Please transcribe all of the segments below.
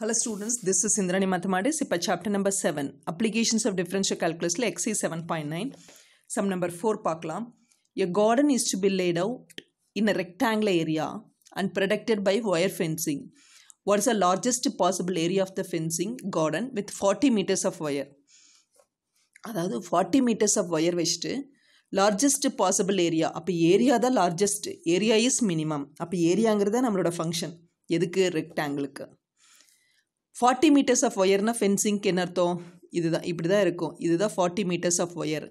Hello students this is Indrani mathematics இப்போ chapter number seven applications of differential கால்குலஸில் exercise seven point nine sum number four பார்க்கலாம் a garden is to be laid out in a rectangle area and protected by wire fencing what is a largest possible area of the fencing garden with forty metres of wire அதாவது forty metres of wire வச்சுட்டு largest possible area அப்போ area தான் largest area is minimum அப்போ ஏரியாங்கிறது தான் நம்மளோட function எதுக்கு ரெக்டாங்கிளுக்கு forty metres of ஒயர்னா ஃபென்சிங்க்கு என்ன அர்த்தம் இதுதான் இப்படி தான் இருக்கும் இதுதான் ஃபார்ட்டி மீட்டர்ஸ் ஆஃப் ஒயர்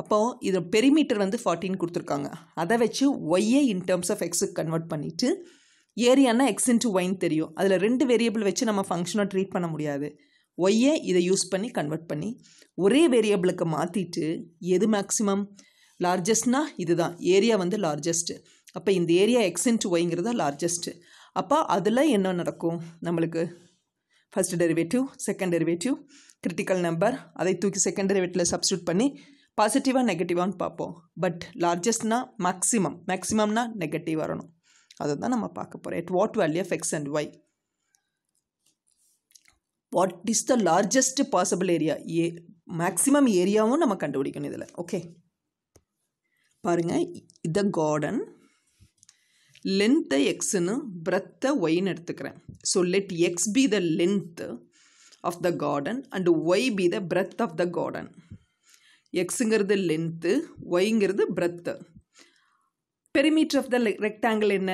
அப்போது இது பெரிமீட்டர் வந்து ஃபார்ட்டின்னு கொடுத்துருக்காங்க அதை வச்சு ஒய்யே இன் டேர்ம்ஸ் ஆஃப் எக்ஸுக்கு கன்வெர்ட் பண்ணிவிட்டு ஏரியானா எக்ஸ் இன்ட்டு ஒயின் தெரியும் அதில் ரெண்டு வேரியபிள் வச்சு நம்ம ஃபங்க்ஷனாக ட்ரீட் பண்ண முடியாது ஒய்யே இதை யூஸ் பண்ணி கன்வெர்ட் பண்ணி ஒரே வேரியபிளுக்கு மாற்றிட்டு எது மேக்ஸிமம் லார்ஜஸ்ட்னா இதுதான் ஏரியா வந்து லார்ஜஸ்ட்டு அப்போ இந்த ஏரியா எக்ஸ் இன்ட்டு ஒய்ங்கிறது தான் லார்ஜஸ்ட்டு அப்போ அதில் என்ன நடக்கும் நம்மளுக்கு first derivative second derivative critical number அதை தூக்கி செகண்ட் டெரிவேட்டில் சப்ஸ்டியூட் பண்ணி பாசிட்டிவாக நெகட்டிவான்னு பார்ப்போம் பட் லார்ஜஸ்ட்னா மேக்ஸிமம் மேக்ஸிமம்னா நெகட்டிவ் வரணும் அதை தான் நம்ம பார்க்க போகிறோம் at what value of x and y what is the largest possible area A maximum ஏரியாவும் நம்ம கண்டுபிடிக்கணும் இதில் ஓகே பாருங்கள் த கார்டன் லென்த்தை எக்ஸ்னு பிரெத்தை ஒய்ன்னு எடுத்துக்கிறேன் so let x be the length of the garden and y be the breadth of the garden எக்ஸுங்கிறது லென்த்து ஒய்ங்கிறது breadth perimeter of the rectangle என்ன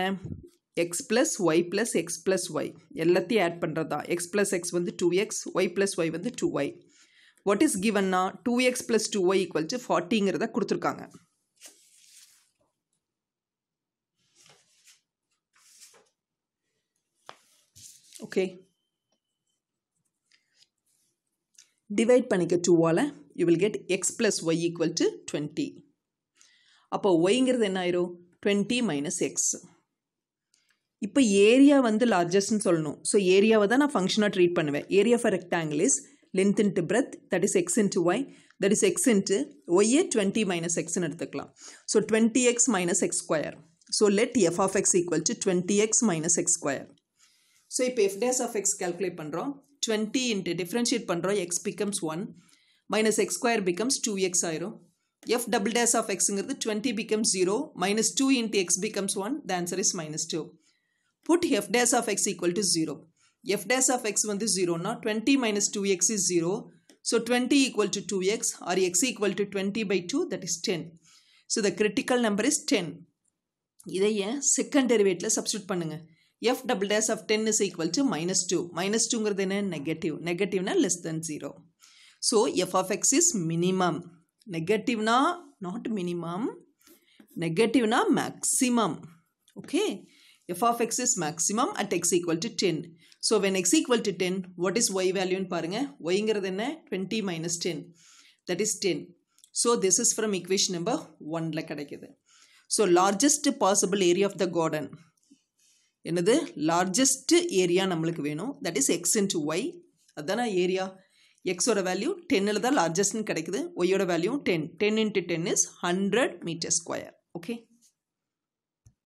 x plus y plus x plus y எல்லாத்தையும் add பண்ணுறதா x plus x வந்து two x y plus y வந்து two y what is கிவன்னா two x plus two y equal to ஃபார்ட்டிங்கிறத கொடுத்துருக்காங்க okay divide பண்ணிக்க டூவால் you will get x plus y equal to twenty அப்போ ஒய்ங்கிறது என்ன ஆயிரும் டுவெண்ட்டி மைனஸ் எக்ஸ் இப்போ ஏரியா வந்து லார்ஜஸ்ட்னு சொல்லணும் ஸோ ஏரியாவை தான் நான் ஃபங்க்ஷனாக ட்ரீட் பண்ணுவேன் area for rectangle is length into breadth that is x into y that is x into ஒய்யே டுவெண்ட்டி மைனஸ் எக்ஸ்னு எடுத்துக்கலாம் so twenty x minus x square so let f of x equal to twenty x minus x square So, if f dash of x calculate pundra, 20 into differentiate pundra, x becomes 1 minus x square becomes 2x. f double dash of x 20 becomes 0 minus 2 into x becomes 1. The answer is minus 2. Put f dash of x equal to 0. f dash of x 1 is 0 now. 20 minus 2x is 0. So, 20 equal to 2x or x equal to 20 by 2 that is 10. So, the critical number is 10. This is second derivative substitute. F double dash of ten is equal to minus two minus டூங்கிறது என்ன negative நெகட்டிவ்னா less than zero so f of x is minimum நெகட்டிவ்னா not minimum நெகட்டிவ்னா maximum okay f of x is maximum at x equal to ten so when x equal to ten what is y வேல்யூன்னு பாருங்கள் ஒய்ங்கிறது என்ன twenty minus ten that is ten so this is from equation number ஒனில் கிடைக்கிது so largest possible area of the garden என்னது largest area நம்மளுக்கு வேணும் that is x into y அதுதானே ஏரியா எக்ஸோட வேல்யூ டென்னில் தான் லார்ஜஸ்ட்னு கிடைக்குது ஒய்யோட value ten ten into ten is hundred metre square okay